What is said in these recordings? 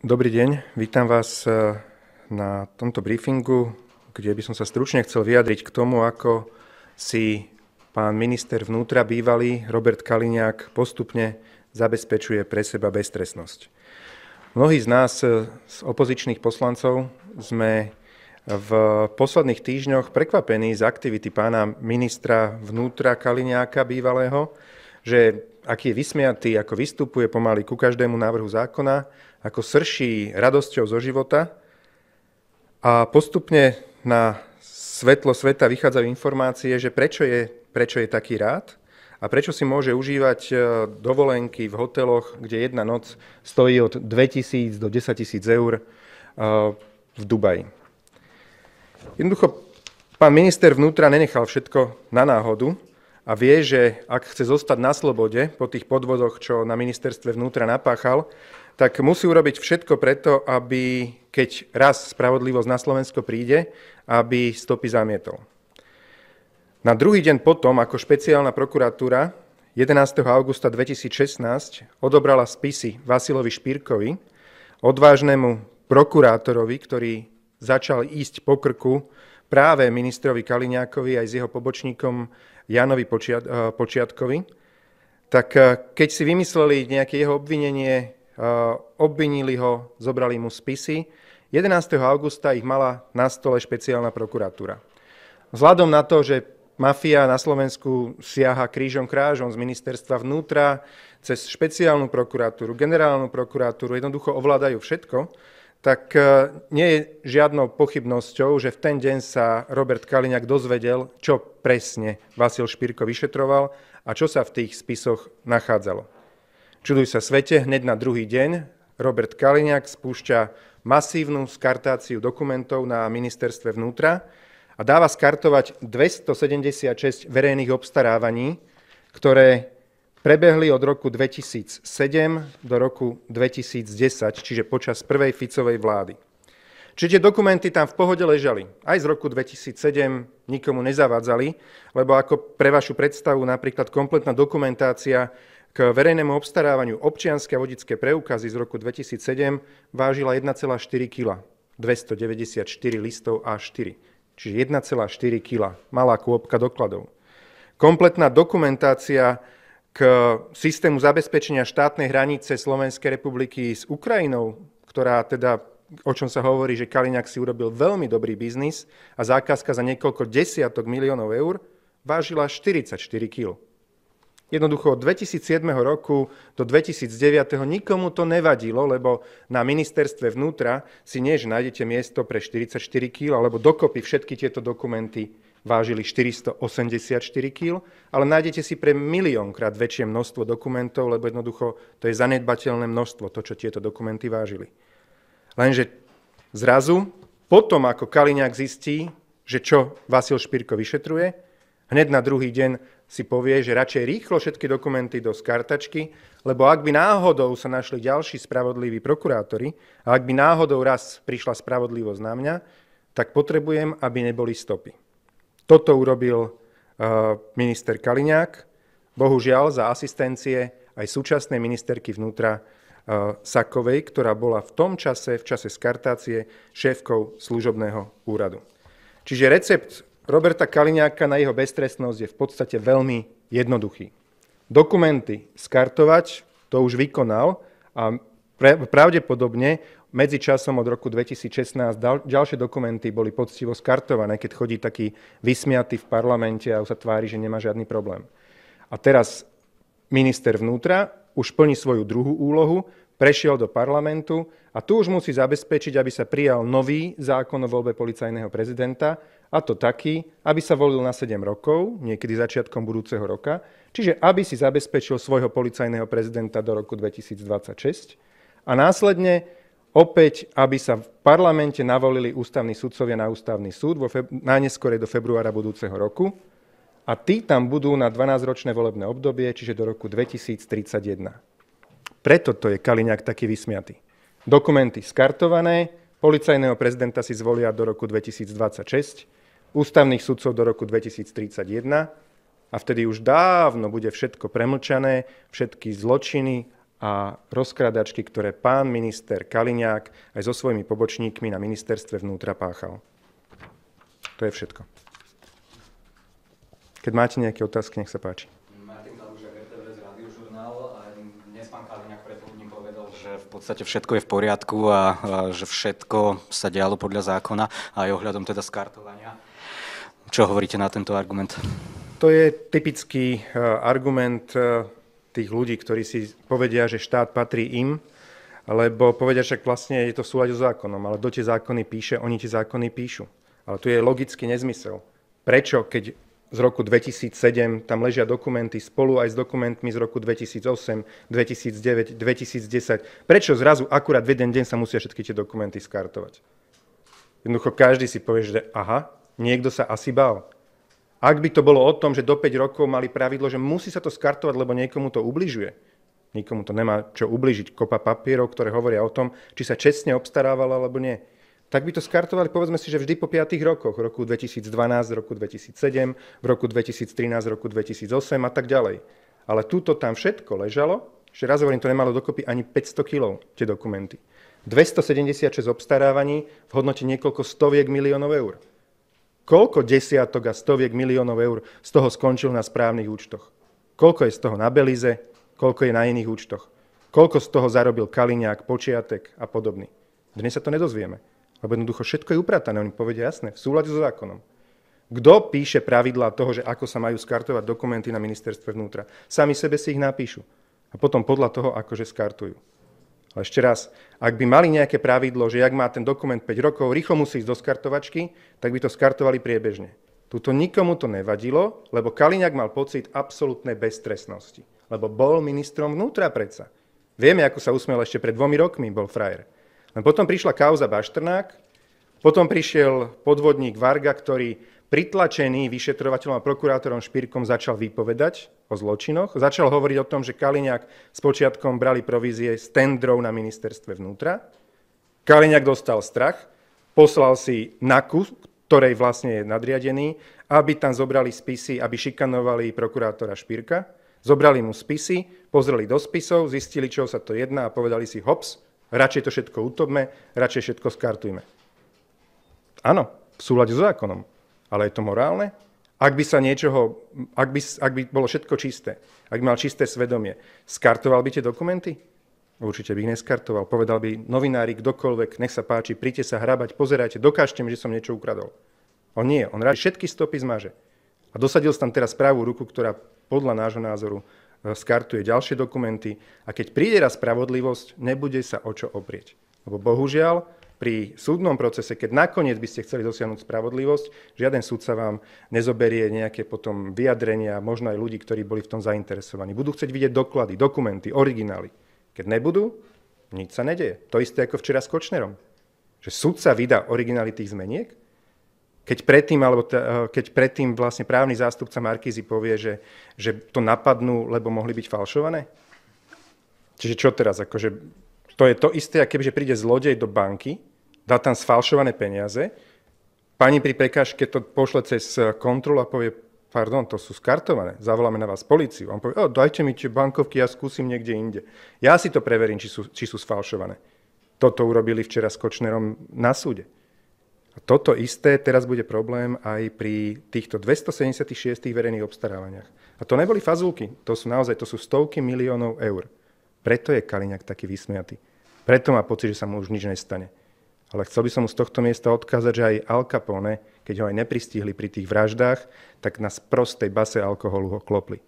Dobrý deň, vítam vás e, na tomto briefingu, kde by som sa stručne chcel vyjadriť k tomu, ako si pán minister vnútra bývalý Robert Kaliňák postupne zabezpečuje pre seba beztresnosť. Mnohí z nás, e, z opozičných poslancov, sme v posledných týždňoch prekvapení z aktivity pána ministra vnútra Kaliňáka bývalého, že aký je vysmiatý, ako vystupuje pomaly ku každému návrhu zákona, ako srší radosťou zo života a postupne na svetlo sveta vychádzajú informácie, že prečo je, prečo je taký rád a prečo si môže užívať e, dovolenky v hoteloch, kde jedna noc stojí od 2000 do 10 000 eur e, v Dubaji. Jednoducho, pán minister vnútra nenechal všetko na náhodu, a vie, že ak chce zostať na slobode po tých podvodoch, čo na ministerstve vnútra napáchal, tak musí urobiť všetko preto, aby keď raz spravodlivosť na Slovensko príde, aby stopy zamietol. Na druhý deň potom, ako špeciálna prokuratúra 11. augusta 2016 odobrala spisy Vasilovi Špírkovi, odvážnemu prokurátorovi, ktorý začal ísť po krku práve ministrovi Kaliňákovi aj s jeho pobočníkom Jánovi Počiat, eh, Počiatkovi, tak eh, keď si vymysleli nejaké jeho obvinenie, eh, obvinili ho, zobrali mu spisy. 11. augusta ich mala na stole špeciálna prokuratúra. Vzhľadom na to, že mafia na Slovensku siaha krížom krážom z ministerstva vnútra, cez špeciálnu prokuratúru, generálnu prokuratúru, jednoducho ovládajú všetko, tak e, nie je žiadnou pochybnosťou, že v ten deň sa Robert Kaliňák dozvedel, čo presne Vasil Špírko vyšetroval a čo sa v tých spisoch nachádzalo. Čuduj sa svete, hneď na druhý deň Robert Kaliňák spúšťa masívnu skartáciu dokumentov na ministerstve vnútra a dáva skartovať 276 verejných obstarávaní, ktoré prebehli od roku 2007 do roku 2010, čiže počas prvej Ficovej vlády. Čiže dokumenty tam v pohode ležali. Aj z roku 2007 nikomu nezavádzali, lebo ako pre vašu predstavu napríklad kompletná dokumentácia k verejnému obstarávaniu občianske a vodické preukazy z roku 2007 vážila 1,4 kg. 294 listov A4. Čiže 1,4 kg. Malá kôpka dokladov. Kompletná dokumentácia k systému zabezpečenia štátnej hranice Slovenskej republiky s Ukrajinou, ktorá teda, o čom sa hovorí, že Kaliňák si urobil veľmi dobrý biznis a zákazka za niekoľko desiatok miliónov eur vážila 44 kg. Jednoducho od 2007 roku do 2009 nikomu to nevadilo, lebo na ministerstve vnútra si než nájdete miesto pre 44 kg, alebo dokopy všetky tieto dokumenty vážili 484 kg, ale nájdete si pre miliónkrát väčšie množstvo dokumentov, lebo jednoducho to je zanedbateľné množstvo, to, čo tieto dokumenty vážili. Lenže zrazu, potom ako Kaliňák zistí, že čo Vasil Špírko vyšetruje, hneď na druhý deň si povie, že radšej rýchlo všetky dokumenty do skartačky, lebo ak by náhodou sa našli ďalší spravodliví prokurátori a ak by náhodou raz prišla spravodlivosť na mňa, tak potrebujem, aby neboli stopy. Toto urobil eh, minister Kaliňák, bohužiaľ za asistencie aj súčasnej ministerky vnútra eh, Sakovej, ktorá bola v tom čase, v čase skartácie, šéfkou služobného úradu. Čiže recept Roberta Kaliňáka na jeho bestresnosť je v podstate veľmi jednoduchý. Dokumenty skartovať, to už vykonal a pravdepodobne Medzičasom od roku 2016 dal, ďalšie dokumenty boli poctivo skartované, keď chodí taký vysmiatý v parlamente a sa tvári, že nemá žiadny problém. A teraz minister vnútra už plní svoju druhú úlohu, prešiel do parlamentu a tu už musí zabezpečiť, aby sa prijal nový zákon o voľbe policajného prezidenta, a to taký, aby sa volil na 7 rokov, niekedy začiatkom budúceho roka, čiže aby si zabezpečil svojho policajného prezidenta do roku 2026 a následne opäť, aby sa v parlamente navolili ústavní sudcovia na ústavný súd, vo feb- do februára budúceho roku. A tí tam budú na 12-ročné volebné obdobie, čiže do roku 2031. Preto to je Kaliňák taký vysmiatý. Dokumenty skartované, policajného prezidenta si zvolia do roku 2026, ústavných sudcov do roku 2031 a vtedy už dávno bude všetko premlčané, všetky zločiny, a rozkradačky, ktoré pán minister Kaliňák aj so svojimi pobočníkmi na ministerstve vnútra páchal. To je všetko. Keď máte nejaké otázky, nech sa páči. Martin Kalužak, RTVS, Radiožurnál. Dnes pán Kaliňák povedal, že v podstate všetko je v poriadku a, že všetko sa dialo podľa zákona a aj ohľadom teda skartovania. Čo hovoríte na tento argument? To je typický e, argument e, tých ľudí, ktorí si povedia, že štát patrí im, lebo povedia, že vlastne je to súľad so s zákonom, ale kto tie zákony píše, oni tie zákony píšu. Ale tu je logický nezmysel. Prečo, keď z roku 2007, tam ležia dokumenty spolu aj s dokumentmi z roku 2008, 2009, 2010. Prečo zrazu akurát v jeden deň sa musia všetky tie dokumenty skartovať? Jednoducho každý si povie, že aha, niekto sa asi bál. Ak by to bolo o tom, že do 5 rokov mali pravidlo, že musí sa to skartovať, lebo niekomu to ubližuje, nikomu to nemá čo ubližiť, kopa papierov, ktoré hovoria o tom, či sa čestne obstarávala alebo nie, tak by to skartovali, povedzme si, že vždy po 5 rokoch, roku 2012, roku 2007, v roku 2013, roku 2008 a tak ďalej. Ale túto tam všetko ležalo, že raz hovorím, to nemalo dokopy ani 500 kg, tie dokumenty. 276 obstarávaní v hodnote niekoľko stoviek miliónov eur. Koľko desiatok a stoviek miliónov eur z toho skončilo na správnych účtoch? Koľko je z toho na Belize, koľko je na iných účtoch? Koľko z toho zarobil Kaliňák, Počiatek a podobný? Dnes sa to nedozvieme, lebo jednoducho všetko je upratané. Oni povedia jasne, v súlade so zákonom. Kto píše pravidlá toho, že ako sa majú skartovať dokumenty na ministerstve vnútra? Sami sebe si ich napíšu. A potom podľa toho, akože skartujú. Ale ešte raz, ak by mali nejaké pravidlo, že ak má ten dokument 5 rokov, rýchlo musí ísť do skartovačky, tak by to skartovali priebežne. Tuto nikomu to nevadilo, lebo Kaliňák mal pocit absolútnej beztresnosti. Lebo bol ministrom vnútra predsa. Vieme, ako sa usmiel ešte pred dvomi rokmi, bol frajer. Len potom prišla kauza Baštrnák, potom prišiel podvodník Varga, ktorý pritlačený vyšetrovateľom a prokurátorom Špírkom začal vypovedať o zločinoch. Začal hovoriť o tom, že Kaliňák s počiatkom brali provízie s tendrov na ministerstve vnútra. Kaliňák dostal strach, poslal si NAKU, ktorej vlastne je nadriadený, aby tam zobrali spisy, aby šikanovali prokurátora Špírka. Zobrali mu spisy, pozreli do spisov, zistili, čo sa to jedná a povedali si, hops, radšej to všetko utopme, radšej všetko skartujme. Áno, v súlade so zákonom ale je to morálne? Ak by sa niečoho, ak by, ak by bolo všetko čisté, ak mal čisté svedomie, skartoval by tie dokumenty? Určite by ich neskartoval. Povedal by novinári, kdokoľvek, nech sa páči, príďte sa hrabať, pozerajte, dokážte mi, že som niečo ukradol. On nie, on rád všetky stopy zmaže. A dosadil sa tam teraz pravú ruku, ktorá podľa nášho názoru e, skartuje ďalšie dokumenty a keď príde raz spravodlivosť, nebude sa o čo oprieť. Lebo bohužiaľ, pri súdnom procese, keď nakoniec by ste chceli dosiahnuť spravodlivosť, žiaden súdca vám nezoberie nejaké potom vyjadrenia, možno aj ľudí, ktorí boli v tom zainteresovaní. Budú chcieť vidieť doklady, dokumenty, originály. Keď nebudú, nič sa nedie. To isté ako včera s Kočnerom. Že súdca vydá originály tých zmeniek, keď predtým, alebo t- eh, keď predtým vlastne právny zástupca Markízy povie, že, že to napadnú, lebo mohli byť falšované? Čiže čo teraz? Akože to je to isté, ako príde zlodej do banky dá tam sfalšované peniaze, pani pri prekážke to pošle cez eh, kontrolu a povie, pardon, to sú skartované, zavoláme na vás policiu. On povie, o, dajte mi tie bankovky, ja skúsim niekde inde. Ja si to preverím, či sú, či sú sfalšované. Toto urobili včera s Kočnerom na súde. A toto isté teraz bude problém aj pri týchto 276 verejných obstarávaniach. A to neboli fazulky, to sú naozaj to sú stovky miliónov eur. Preto je Kaliňák taký vysmiatý. Preto má pocit, že sa mu už nič nestane. Ale chcel by som mu z tohto miesta odkázať, že aj Al Capone, keď ho aj nepristihli pri tých vraždách, tak na sprostej base alkoholu ho klopli.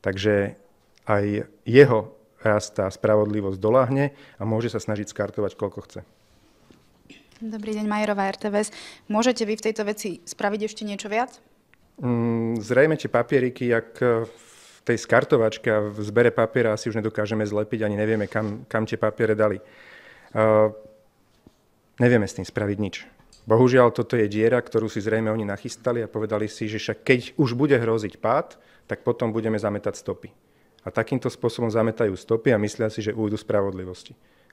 Takže aj jeho raz tá spravodlivosť doláhne a môže sa snažiť skartovať, koľko chce. Dobrý deň, Majerová RTVS. Môžete vy v tejto veci spraviť ešte niečo viac? Mm, zrejme tie papieriky, ak v tej skartovačke a v zbere papiera asi už nedokážeme zlepiť, ani nevieme, kam, kam tie papiere dali. Uh, Nevieme s tým spraviť nič. Bohužiaľ, toto je diera, ktorú si zrejme oni nachystali a povedali si, že však keď už bude hroziť pád, tak potom budeme zametať stopy. A takýmto spôsobom zametajú stopy a myslia si, že ujdu spravodlivosti.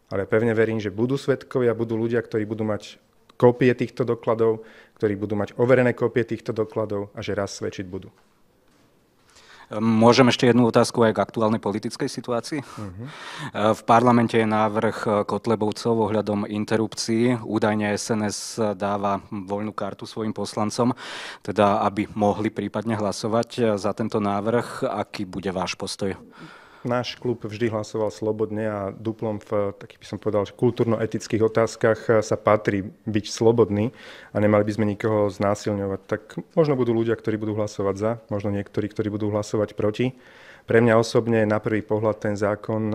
Ale pevne verím, že budú svetkovia, budú ľudia, ktorí budú mať kópie týchto dokladov, ktorí budú mať overené kópie týchto dokladov a že raz svedčiť budú. Ehm, môžem ešte jednu otázku aj k aktuálnej politickej situácii. Uh-huh. V parlamente je návrh e, Kotlebovcov ohľadom interrupcií. Údajne SNS e, dáva voľnú kartu svojim poslancom, teda aby mohli prípadne hlasovať e, za tento návrh. Aký bude váš postoj? náš klub vždy hlasoval slobodne a duplom v takých by som povedal, že kultúrno-etických otázkach sa patrí byť slobodný a nemali by sme nikoho znásilňovať. Tak možno budú ľudia, ktorí budú hlasovať za, možno niektorí, ktorí budú hlasovať proti. Pre mňa osobne na prvý pohľad ten zákon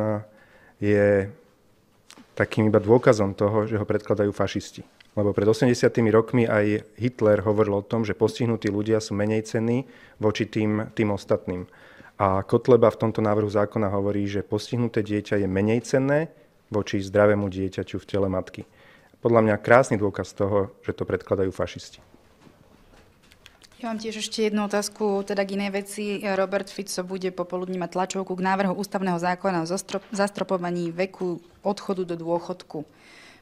je takým iba dôkazom toho, že ho predkladajú fašisti. Lebo pred 80. rokmi aj Hitler hovoril o tom, že postihnutí ľudia sú menej cenní voči tým, tým ostatným. A Kotleba v tomto návrhu zákona hovorí, že postihnuté dieťa je menej cenné voči zdravému dieťaťu v tele matky. Podľa mňa krásny dôkaz toho, že to predkladajú fašisti. Ja mám tiež ešte jednu otázku, teda k inej veci. Robert Fico bude popoludní mať tlačovku k návrhu ústavného zákona o zastropovaní veku odchodu do dôchodku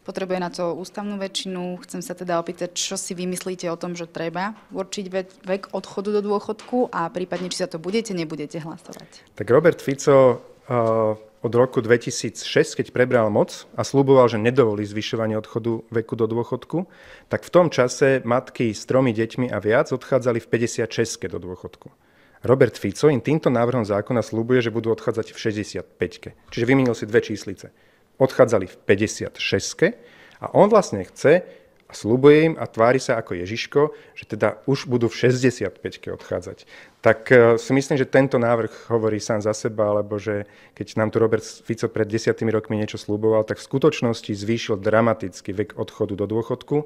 potrebuje na to ústavnú väčšinu. Chcem sa teda opýtať, čo si vymyslíte o tom, že treba určiť vek odchodu do dôchodku a prípadne, či sa to budete, nebudete hlasovať. Tak Robert Fico uh od roku 2006, keď prebral moc a slúboval, že nedovolí zvyšovanie odchodu veku do dôchodku, tak v tom čase matky s tromi deťmi a viac odchádzali v 56 do dôchodku. Robert Fico im týmto návrhom zákona slúbuje, že budú odchádzať v 65 Čiže vymenil si dve číslice odchádzali v 56 a on vlastne chce a slúbuje im a tvári sa ako Ježiško, že teda už budú v 65 odchádzať tak e, si myslím, že tento návrh hovorí sám za seba, alebo že keď nám tu Robert Fico pred desiatými rokmi niečo slúboval, tak v skutočnosti zvýšil dramaticky vek odchodu do dôchodku e,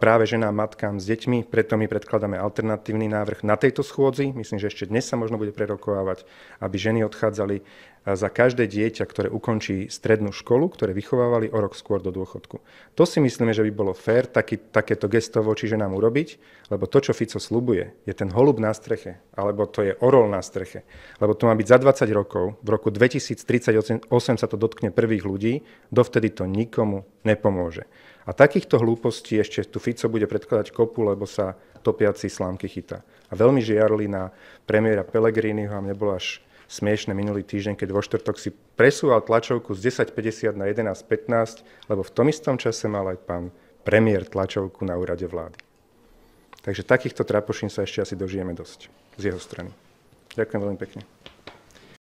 práve ženám, matkám s deťmi, preto my predkladáme alternatívny návrh na tejto schôdzi. Myslím, že ešte dnes sa možno bude prerokovávať, aby ženy odchádzali e, za každé dieťa, ktoré ukončí strednú školu, ktoré vychovávali o rok skôr do dôchodku. To si myslíme, že by bolo fér taký, takéto gesto voči ženám urobiť, lebo to, čo Fico slubuje, je ten holub na streche a alebo to je orol na streche, lebo to má byť za 20 rokov, v roku 2038 sa to dotkne prvých ľudí, dovtedy to nikomu nepomôže. A takýchto hlúpostí ešte tu Fico bude predkladať kopu, lebo sa topiaci slámky chytá. A veľmi žiarli na premiéra Pellegriniho a mne bolo až smiešne minulý týždeň, keď vo štvrtok si presúval tlačovku z 10.50 na 11.15, lebo v tom istom čase mal aj pán premiér tlačovku na úrade vlády. Takže takýchto trapošín sa ešte asi dožijeme dosť z jeho strany. Ďakujem veľmi pekne.